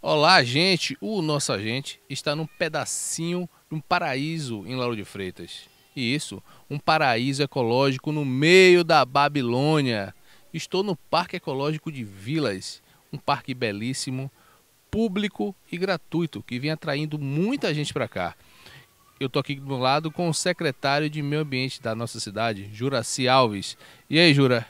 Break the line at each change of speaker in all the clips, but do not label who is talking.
Olá, gente! O nosso agente está num pedacinho, de um paraíso em Lauro de Freitas. E isso, um paraíso ecológico no meio da Babilônia. Estou no Parque Ecológico de Vilas, um parque belíssimo público e gratuito, que vem atraindo muita gente para cá. Eu tô aqui do lado com o secretário de Meio Ambiente da nossa cidade, Juraci Alves. E aí, Jura?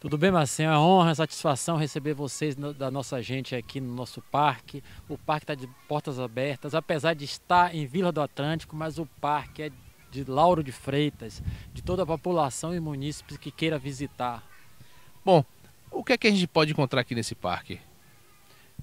Tudo bem, Marcinho? É uma honra, uma satisfação receber
vocês no, da nossa gente aqui no nosso parque. O parque está de portas abertas, apesar de estar em Vila do Atlântico, mas o parque é de Lauro de Freitas, de toda a população e munícipes que queira visitar.
Bom, o que é que a gente pode encontrar aqui nesse parque?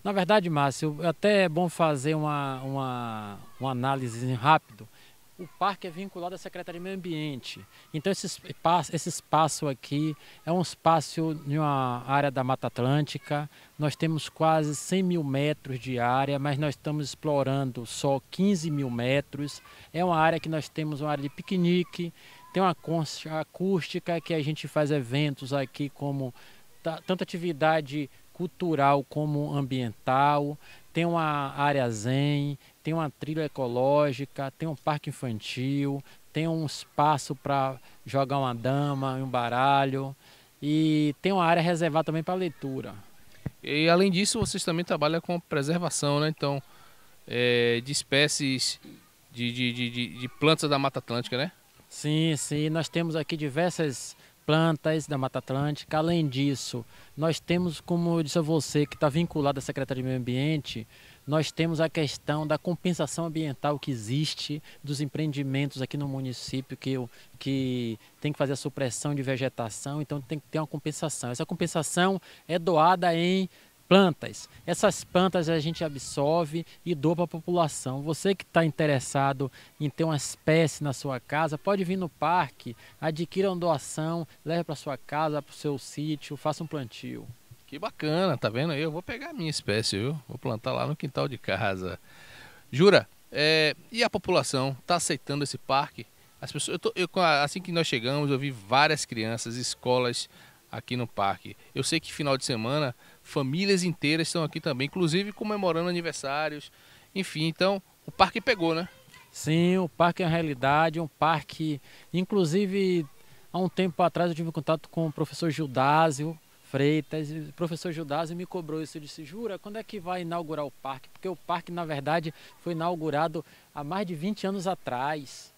Na verdade, Márcio, até é bom fazer uma, uma, uma análise rápido. O parque é vinculado à Secretaria de Meio Ambiente. Então, esse espaço, esse espaço aqui é um espaço de uma área da Mata Atlântica. Nós temos quase 100 mil metros de área, mas nós estamos explorando só 15 mil metros. É uma área que nós temos uma área de piquenique, tem uma acústica que a gente faz eventos aqui como tanta atividade cultural como ambiental, tem uma área zen, tem uma trilha ecológica, tem um parque infantil, tem um espaço para jogar uma dama, e um baralho e tem uma área reservada também para leitura.
E além disso, vocês também trabalham com preservação, né? Então, é, de espécies de, de, de, de plantas da Mata Atlântica, né? Sim, sim. Nós temos aqui
diversas plantas da Mata Atlântica. Além disso, nós temos, como eu disse a você, que está vinculado à Secretaria de Meio Ambiente, nós temos a questão da compensação ambiental que existe dos empreendimentos aqui no município que, que tem que fazer a supressão de vegetação, então tem que ter uma compensação. Essa compensação é doada em plantas. Essas plantas a gente absorve e doa para a população. Você que está interessado em ter uma espécie na sua casa, pode vir no parque, adquira uma doação, leve para sua casa, para o seu sítio, faça um plantio.
Que bacana, tá vendo? Eu vou pegar a minha espécie, viu? Vou plantar lá no quintal de casa. Jura, é, e a população está aceitando esse parque? As pessoas, eu tô, eu, assim que nós chegamos, eu vi várias crianças, escolas aqui no parque. Eu sei que final de semana famílias inteiras estão aqui também, inclusive comemorando aniversários, enfim. Então o parque pegou, né? Sim, o parque é uma realidade, é um parque. Inclusive,
há um tempo atrás eu tive contato com o professor Gildásio Freitas. o professor Gildásio me cobrou isso. Eu disse: Jura, quando é que vai inaugurar o parque? Porque o parque, na verdade, foi inaugurado há mais de 20 anos atrás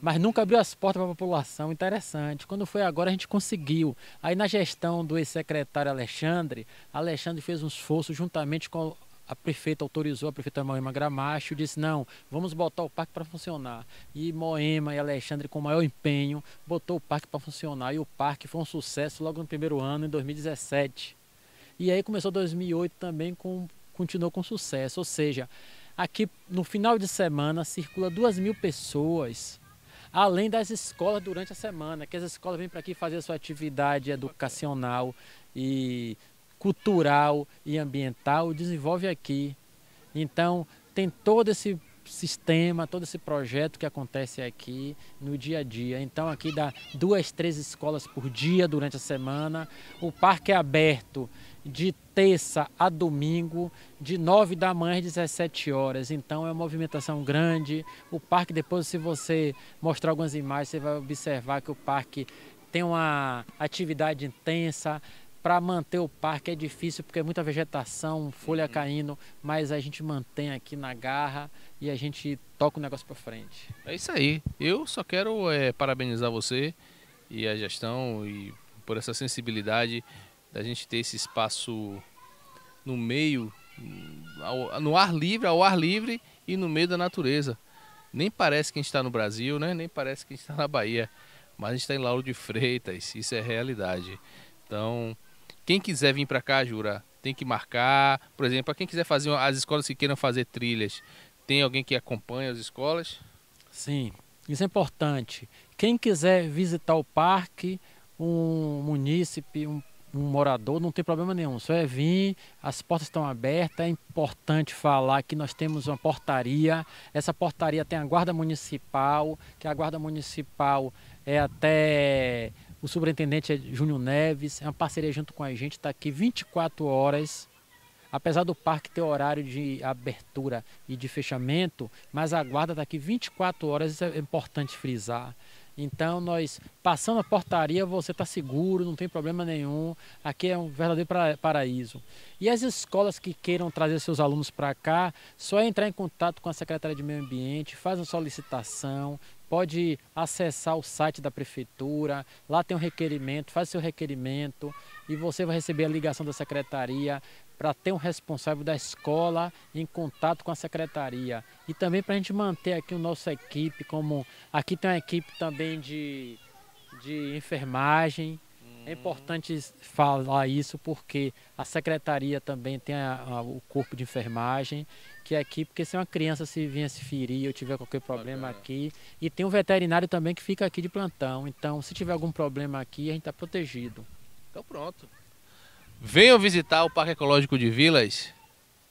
mas nunca abriu as portas para a população. Interessante. Quando foi agora, a gente conseguiu. Aí, na gestão do ex-secretário Alexandre, Alexandre fez um esforço juntamente com a prefeita autorizou, a prefeita Moema Gramacho, disse, não, vamos botar o parque para funcionar. E Moema e Alexandre, com maior empenho, botou o parque para funcionar. E o parque foi um sucesso logo no primeiro ano, em 2017. E aí começou 2008 também, com, continuou com sucesso. Ou seja, aqui no final de semana circula duas mil pessoas além das escolas durante a semana, que as escolas vêm para aqui fazer a sua atividade educacional e cultural e ambiental, desenvolve aqui. Então, tem todo esse sistema, todo esse projeto que acontece aqui no dia a dia. Então aqui dá duas, três escolas por dia durante a semana. O parque é aberto de terça a domingo, de 9 da manhã às 17 horas. Então é uma movimentação grande. O parque, depois, se você mostrar algumas imagens, você vai observar que o parque tem uma atividade intensa. Para manter o parque é difícil porque é muita vegetação, folha uhum. caindo, mas a gente mantém aqui na garra e a gente toca o negócio para frente.
É isso aí. Eu só quero é, parabenizar você e a gestão e por essa sensibilidade da gente ter esse espaço no meio, ao, no ar livre, ao ar livre e no meio da natureza. Nem parece que a gente está no Brasil, né? Nem parece que a gente está na Bahia, mas a gente está em Lauro de Freitas, isso é realidade. Então, quem quiser vir para cá, Jura, tem que marcar. Por exemplo, para quem quiser fazer as escolas que queiram fazer trilhas, tem alguém que acompanha as escolas? Sim,
isso é importante. Quem quiser visitar o parque, um munícipe, um um morador, não tem problema nenhum. Só é vir, as portas estão abertas, é importante falar que nós temos uma portaria. Essa portaria tem a guarda municipal, que a guarda municipal é até o superintendente é Júnior Neves, é uma parceria junto com a gente, está aqui 24 horas. Apesar do parque ter horário de abertura e de fechamento, mas a guarda está aqui 24 horas, isso é importante frisar. Então nós, passando a portaria, você está seguro, não tem problema nenhum. Aqui é um verdadeiro paraíso. E as escolas que queiram trazer seus alunos para cá, só é entrar em contato com a Secretaria de Meio Ambiente, faz uma solicitação, pode acessar o site da prefeitura, lá tem um requerimento, faz seu requerimento e você vai receber a ligação da secretaria, para ter um responsável da escola em contato com a secretaria. E também para a gente manter aqui a nossa equipe, como aqui tem uma equipe também de, de enfermagem. É importante falar isso porque a secretaria também tem a, a, o corpo de enfermagem, que é aqui, porque se uma criança se vinha se ferir ou tiver qualquer problema Bacana. aqui. E tem um veterinário também que fica aqui de plantão. Então, se tiver algum problema aqui, a gente está protegido.
Então pronto. Venham visitar o Parque Ecológico de Vilas.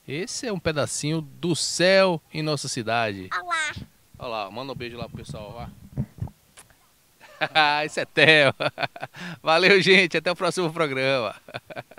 Esse é um pedacinho do céu em nossa cidade. Olá! Olá, manda um beijo lá pro pessoal. Isso é Theo. Valeu, gente. Até o próximo programa.